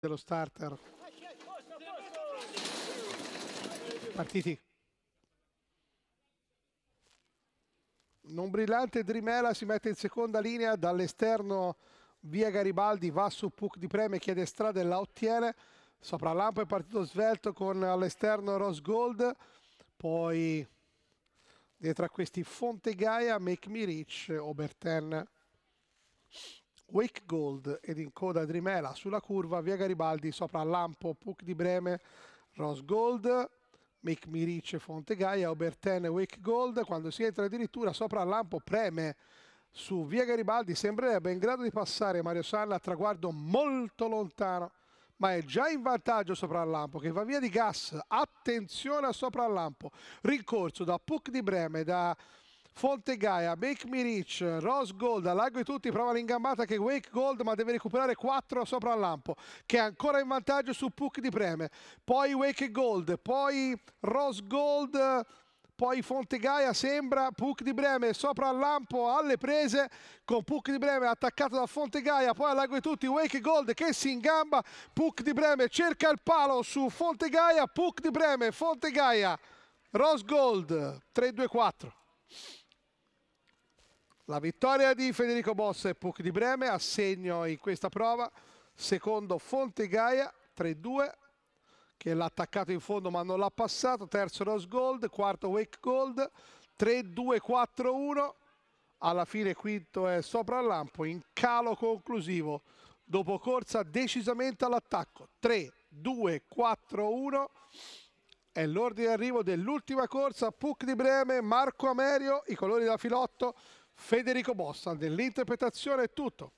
dello starter. Partiti. Non brillante Drimela si mette in seconda linea dall'esterno via Garibaldi va su Puc di Preme chiede strada e la ottiene sopra Lampo è partito svelto con all'esterno Rose Gold poi dietro a questi Fonte Gaia, Make Me Rich, Oberten Wake Gold ed in coda Drimela sulla curva, via Garibaldi sopra Lampo, Puc di Breme, Rose Gold, Make Me Rich, Fonte Gaia, Oberten, Wake Gold, quando si entra addirittura sopra Lampo Preme su via Garibaldi, sembrerebbe in grado di passare Mario Salla a traguardo molto lontano, ma è già in vantaggio sopra Lampo che va via di gas, attenzione a sopra Lampo, rincorso da Puc di Breme, da... Fontegaia, Make Me Rich, Rose Gold, Allago di tutti, prova l'ingambata che Wake Gold ma deve recuperare 4 sopra al lampo che è ancora in vantaggio su Puck di Preme, poi Wake Gold, poi Rose Gold, poi Fontegaia sembra Puck di Breme sopra al lampo alle prese con Puck di Breme attaccato da Fontegaia poi all'ago di tutti Wake Gold che si ingamba Puck di Breme cerca il palo su Fontegaia Puck di Breme Fontegaia Rose Gold 3-2-4 la vittoria di Federico Bossa e Puc di Breme, a segno in questa prova, secondo Fonte Gaia, 3-2, che l'ha attaccato in fondo ma non l'ha passato, terzo Rose Gold, quarto Wake Gold, 3-2-4-1, alla fine quinto è sopra al lampo, in calo conclusivo, dopo corsa decisamente all'attacco, 3-2-4-1, è l'ordine arrivo dell'ultima corsa, Puc di Breme, Marco Amerio, i colori da filotto, Federico Bossa. Nell'interpretazione è tutto.